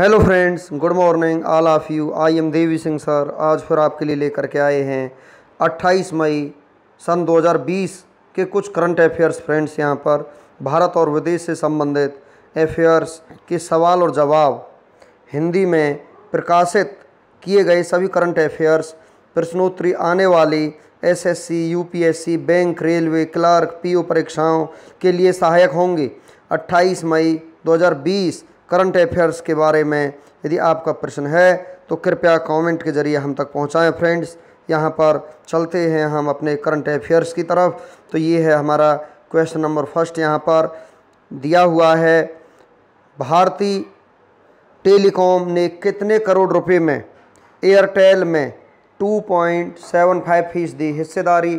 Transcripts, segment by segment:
hello friends good morning all of you I am Devi Singh sir आज फिर आपके लिए लेकर के आए हैं 28 मई सन 2020 के कुछ करंट अफेयर्स फ्रेंड्स यहाँ पर भारत और विदेश से संबंधित अफेयर्स के सवाल और जवाब हिंदी में प्रकाशित किए गए सभी करंट अफेयर्स प्रश्नोत्तरी आने वाली SSC, UPSC, bank railway clerk PO परीक्षाओं के लिए सहायक होंगे 28 मई 2020 करंट अफेयर्स के बारे में यदि आपका प्रश्न है तो कृपया कमेंट के ज़रिए हम तक पहुंचाएं फ्रेंड्स यहाँ पर चलते हैं हम अपने करंट अफेयर्स की तरफ तो ये है हमारा क्वेश्चन नंबर फर्स्ट यहाँ पर दिया हुआ है भारती टेलीकॉम ने कितने करोड़ रुपए में एयरटेल में 2.75 फीसदी हिस्सेदारी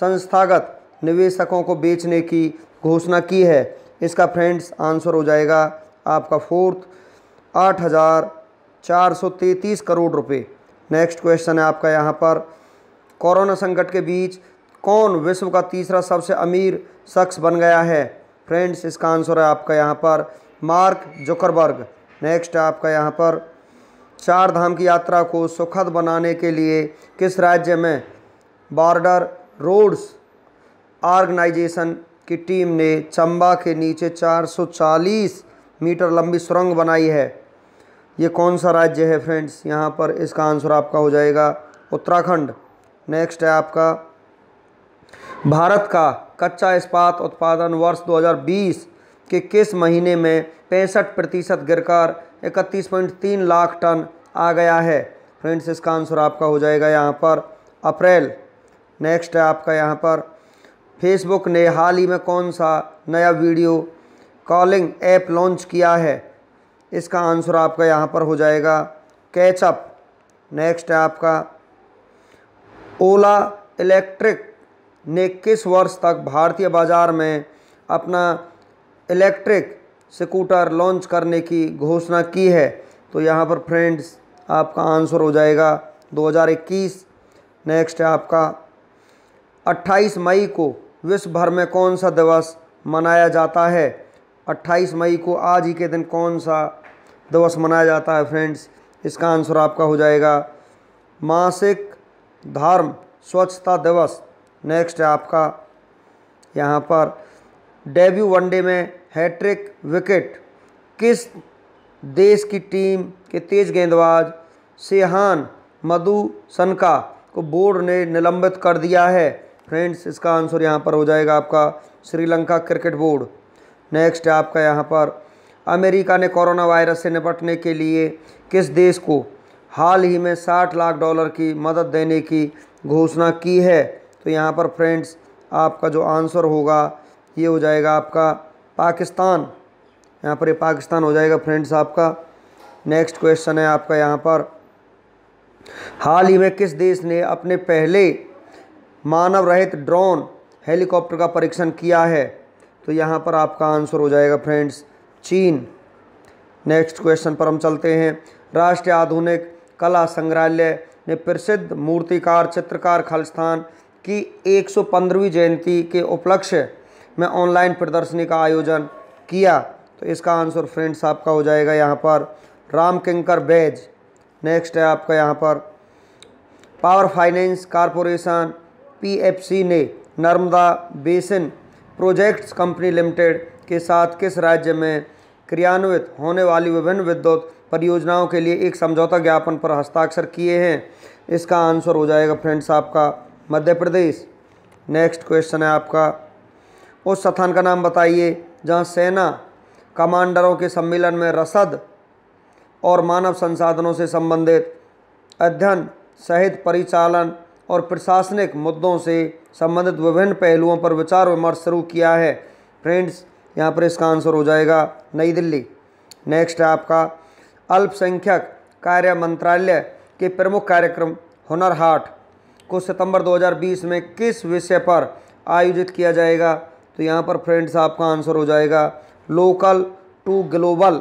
संस्थागत निवेशकों को बेचने की घोषणा की है इसका फ्रेंड्स आंसर हो जाएगा आपका फोर्थ आठ हज़ार चार सौ तैंतीस करोड़ रुपए नेक्स्ट क्वेश्चन है आपका यहाँ पर कोरोना संकट के बीच कौन विश्व का तीसरा सबसे अमीर शख्स बन गया है फ्रेंड्स इसका आंसर है आपका यहाँ पर मार्क जुकरबर्ग नेक्स्ट आपका यहाँ पर चार धाम की यात्रा को सुखद बनाने के लिए किस राज्य में बॉर्डर रोड्स ऑर्गेनाइजेशन की टीम ने चंबा के नीचे मीटर लंबी सुरंग बनाई है ये कौन सा राज्य है फ्रेंड्स यहाँ पर इसका आंसर आपका हो जाएगा उत्तराखंड नेक्स्ट है आपका भारत का कच्चा इस्पात उत्पादन वर्ष 2020 के किस महीने में पैंसठ प्रतिशत गिरकर इकतीस पॉइंट तीन लाख टन आ गया है फ्रेंड्स इसका आंसर आपका हो जाएगा यहाँ पर अप्रैल नेक्स्ट है आपका यहाँ पर फेसबुक ने हाल ही में कौन सा नया वीडियो कॉलिंग ऐप लॉन्च किया है इसका आंसर आपका यहाँ पर हो जाएगा कैचअप नेक्स्ट है आपका ओला इलेक्ट्रिक ने किस वर्ष तक भारतीय बाज़ार में अपना इलेक्ट्रिक स्कूटर लॉन्च करने की घोषणा की है तो यहाँ पर फ्रेंड्स आपका आंसर हो जाएगा 2021 नेक्स्ट है आपका 28 मई को विश्व भर में कौन सा दिवस मनाया जाता है अट्ठाईस मई को आज ही के दिन कौन सा दिवस मनाया जाता है फ्रेंड्स इसका आंसर आपका हो जाएगा मासिक धर्म स्वच्छता दिवस नेक्स्ट है आपका यहाँ पर डेब्यू वनडे में हैट्रिक विकेट किस देश की टीम के तेज गेंदबाज सेहान मधु सनका को बोर्ड ने निलंबित कर दिया है फ्रेंड्स इसका आंसर यहाँ पर हो जाएगा आपका श्रीलंका क्रिकेट बोर्ड नेक्स्ट है आपका यहाँ पर अमेरिका ने कोरोना वायरस से निपटने के लिए किस देश को हाल ही में 60 लाख डॉलर की मदद देने की घोषणा की है तो यहाँ पर फ्रेंड्स आपका जो आंसर होगा ये हो जाएगा आपका पाकिस्तान यहाँ पर ये पाकिस्तान हो जाएगा फ्रेंड्स आपका नेक्स्ट क्वेश्चन है आपका यहाँ पर हाल ही में किस देश ने अपने पहले मानव रहित ड्रोन हेलीकॉप्टर का परीक्षण किया है तो यहाँ पर आपका आंसर हो जाएगा फ्रेंड्स चीन नेक्स्ट क्वेश्चन पर हम चलते हैं राष्ट्रीय आधुनिक कला संग्रहालय ने प्रसिद्ध मूर्तिकार चित्रकार खालिस्तान की 115वीं जयंती के उपलक्ष्य में ऑनलाइन प्रदर्शनी का आयोजन किया तो इसका आंसर फ्रेंड्स आपका हो जाएगा यहाँ पर राम किंकर बैज नेक्स्ट है आपका यहाँ पर पावर फाइनेंस कॉरपोरेशन पीएफसी ने Narmada basin projects company limited के साथ किस राज्य में क्रियान्वित होने वाली विभिन्न विद्युत परियोजनाओं के लिए एक समझौता ज्ञापन पर हस्ताक्षर किए हैं इसका आंसर हो जाएगा फ्रेंड्स आपका मध्य प्रदेश नेक्स्ट क्वेश्चन है आपका उस स्थान का नाम बताइए जहाँ सेना कमांडरों के सम्मेलन में रसद और मानव संसाधनों से संबंधित अध्ययन सहित परिचालन और प्रशासनिक मुद्दों से संबंधित विभिन्न पहलुओं पर विचार विमर्श शुरू किया है फ्रेंड्स यहाँ पर इसका आंसर हो जाएगा नई दिल्ली नेक्स्ट है आपका अल्पसंख्यक कार्य मंत्रालय के प्रमुख कार्यक्रम हुनर हाट को सितंबर 2020 में किस विषय पर आयोजित किया जाएगा तो यहाँ पर फ्रेंड्स आपका आंसर हो जाएगा लोकल टू ग्लोबल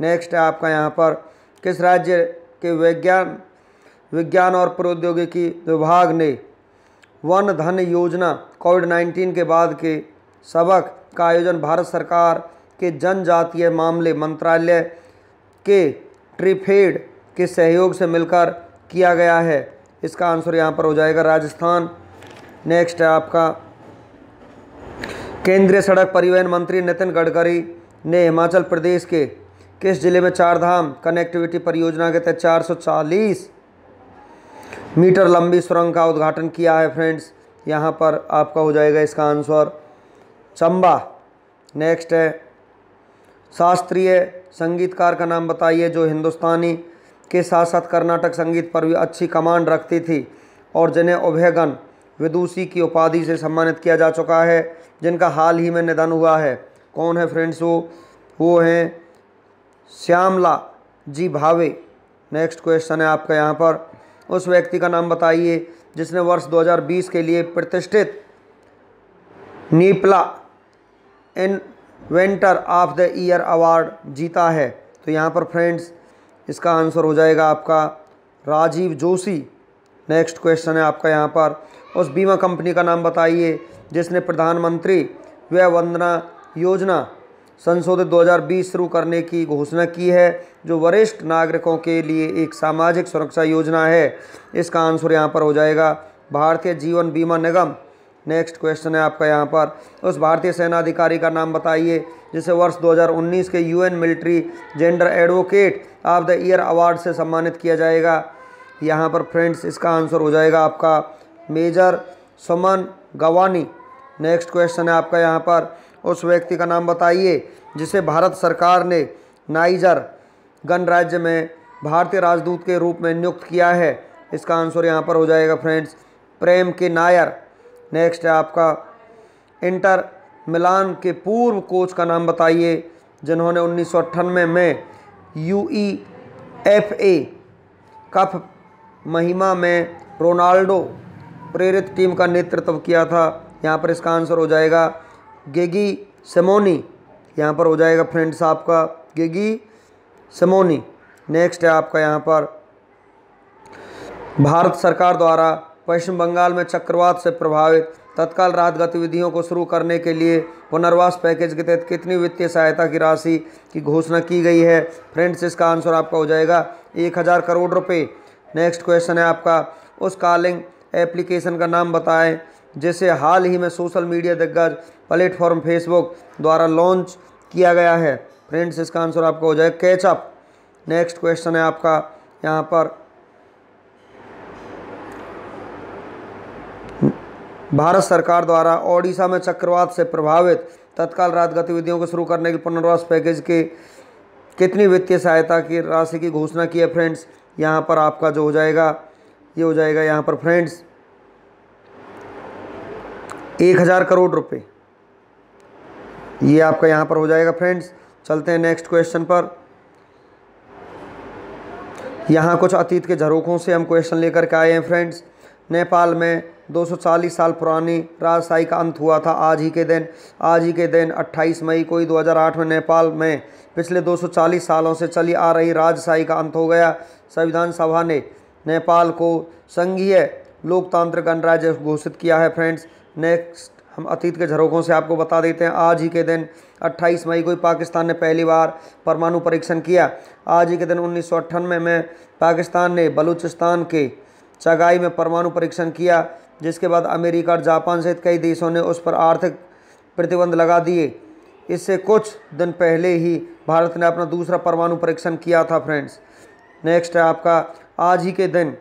नेक्स्ट है आपका यहाँ पर किस राज्य के विज्ञान विज्ञान और प्रौद्योगिकी विभाग ने वन धन योजना कोविड 19 के बाद के सबक का आयोजन भारत सरकार के जनजातीय मामले मंत्रालय के ट्रिफेड के सहयोग से मिलकर किया गया है इसका आंसर यहाँ पर हो जाएगा राजस्थान नेक्स्ट है आपका केंद्रीय सड़क परिवहन मंत्री नितिन गडकरी ने हिमाचल प्रदेश के किस जिले में चारधाम कनेक्टिविटी परियोजना के तहत 440 मीटर लंबी सुरंग का उद्घाटन किया है फ्रेंड्स यहाँ पर आपका हो जाएगा इसका आंसर चंबा नेक्स्ट है शास्त्रीय संगीतकार का नाम बताइए जो हिंदुस्तानी के साथ साथ कर्नाटक संगीत पर भी अच्छी कमांड रखती थी और जिन्हें उभयगन विदुषी की उपाधि से सम्मानित किया जा चुका है जिनका हाल ही में निधन हुआ है कौन है फ्रेंड्स वो वो हैं श्यामला जी भावे नेक्स्ट क्वेश्चन है आपका यहाँ पर उस व्यक्ति का नाम बताइए जिसने वर्ष 2020 के लिए प्रतिष्ठित नीपला inventor of the year award जीता है तो यहाँ पर फ्रेंड्स इसका आंसर हो जाएगा आपका राजीव जोशी नेक्स्ट क्वेश्चन है आपका यहाँ पर उस बीमा कंपनी का नाम बताइए जिसने प्रधानमंत्री व्यय वंदना योजना संशोधित 2020 शुरू करने की घोषणा की है जो वरिष्ठ नागरिकों के लिए एक सामाजिक सुरक्षा योजना है इसका आंसर यहाँ पर हो जाएगा भारतीय जीवन बीमा निगम नेक्स्ट क्वेश्चन है आपका यहाँ पर उस भारतीय सेना अधिकारी का नाम बताइए जिसे वर्ष 2019 के UN military gender advocate of the year award से सम्मानित किया जाएगा यहाँ पर फ्रेंड्स इसका आंसर हो जाएगा आपका major Suman Gawani next question है आपका यहाँ पर उस व्यक्ति का नाम बताइए जिसे भारत सरकार ने नाइजर गणराज्य में भारतीय राजदूत के रूप में नियुक्त किया है इसका आंसर यहाँ पर हो जाएगा फ्रेंड्स प्रेम के नायर नेक्स्ट है आपका इंटर मिलान के पूर्व कोच का नाम बताइए जिन्होंने उन्नीस में U E F A cup महिमा में रोनाल्डो प्रेरित टीम का नेतृत्व किया था यहाँ पर इसका आंसर हो जाएगा गेगी सेमोनी यहाँ पर हो जाएगा फ्रेंड्स आपका गेगी सेमोनी नेक्स्ट है आपका यहाँ पर भारत सरकार द्वारा पश्चिम बंगाल में चक्रवात से प्रभावित तत्काल राहत गतिविधियों को शुरू करने के लिए पुनर्वास पैकेज के तहत कितनी वित्तीय सहायता की राशि की घोषणा की गई है फ्रेंड्स इसका आंसर आपका हो जाएगा एक हज़ार करोड़ रुपए नेक्स्ट क्वेश्चन है आपका उस कॉलिंग एप्लीकेशन का नाम बताएं जिसे हाल ही में सोशल मीडिया दिग्गज प्लेटफॉर्म फेसबुक द्वारा लॉन्च किया गया है फ्रेंड्स इसका आंसर आपका हो जाएगा कैचअप नेक्स्ट क्वेश्चन है आपका यहाँ पर भारत सरकार द्वारा ओडिशा में चक्रवात से प्रभावित तत्काल राहत गतिविधियों को शुरू करने के पुनर्वास पैकेज के कितनी वित्तीय सहायता की राशि की घोषणा की है फ्रेंड्स यहाँ पर आपका जो हो जाएगा ये हो जाएगा यहाँ पर फ्रेंड्स एक हज़ार करोड़ रुपए ये आपका यहाँ पर हो जाएगा फ्रेंड्स चलते हैं नेक्स्ट क्वेश्चन पर यहाँ कुछ अतीत के झरोखों से हम क्वेश्चन लेकर के आए हैं फ्रेंड्स नेपाल में 240 साल पुरानी राजशाही का अंत हुआ था आज ही के दिन आज ही के दिन 28 मई को ही 2008 में नेपाल में पिछले 240 सालों से चली आ रही राजशाही का अंत हो गया संविधान सभा ने नेपाल को संघीय लोकतांत्रिक गणराज्य घोषित किया है फ्रेंड्स नेक्स्ट हम अतीत के झरोखों से आपको बता देते हैं आज ही के दिन 28 मई को ही पाकिस्तान ने पहली बार परमाणु परीक्षण किया आज ही के दिन उन्नीस में पाकिस्तान ने बलूचिस्तान के चगाई में परमाणु परीक्षण किया जिसके बाद अमेरिका और जापान सहित कई देशों ने उस पर आर्थिक प्रतिबंध लगा दिए इससे कुछ दिन पहले ही भारत ने अपना दूसरा परमाणु परीक्षण किया था फ्रेंड्स नेक्स्ट है आपका आज ही के दिन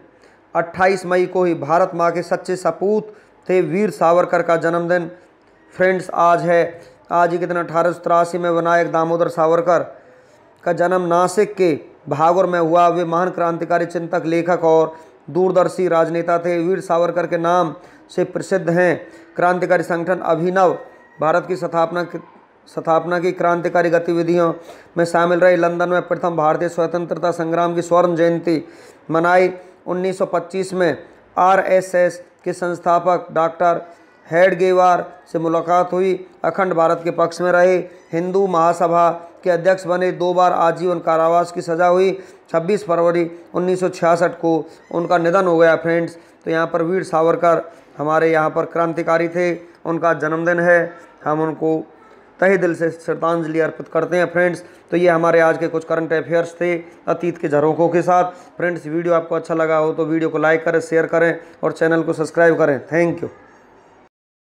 28 मई को ही भारत माँ के सच्चे सपूत थे वीर सावरकर का जन्मदिन फ्रेंड्स आज है आज ही कितना अठारह सौ तिरासी में विनायक दामोदर सावरकर का जन्म नासिक के भागुर में हुआ वे महान क्रांतिकारी चिंतक लेखक और दूरदर्शी राजनेता थे वीर सावरकर के नाम से प्रसिद्ध हैं क्रांतिकारी संगठन अभिनव भारत की स्थापना स्थापना की क्रांतिकारी गतिविधियों में शामिल रहे लंदन में प्रथम भारतीय स्वतंत्रता संग्राम की स्वर्ण जयंती मनाई 1925 में आरएसएस के संस्थापक डॉक्टर हेडगेवार से मुलाकात हुई अखंड भारत के पक्ष में रहे हिंदू महासभा के अध्यक्ष बने दो बार आजीवन कारावास की सज़ा हुई 26 फरवरी 1966 को उनका निधन हो गया फ्रेंड्स तो यहाँ पर वीर सावरकर हमारे यहाँ पर क्रांतिकारी थे उनका जन्मदिन है हम उनको तहे दिल से श्रद्धांजलि अर्पित करते हैं फ्रेंड्स तो ये हमारे आज के कुछ करंट अफेयर्स थे अतीत के झरोखों के साथ फ्रेंड्स वीडियो आपको अच्छा लगा हो तो वीडियो को लाइक करें शेयर करें और चैनल को सब्सक्राइब करें थैंक यू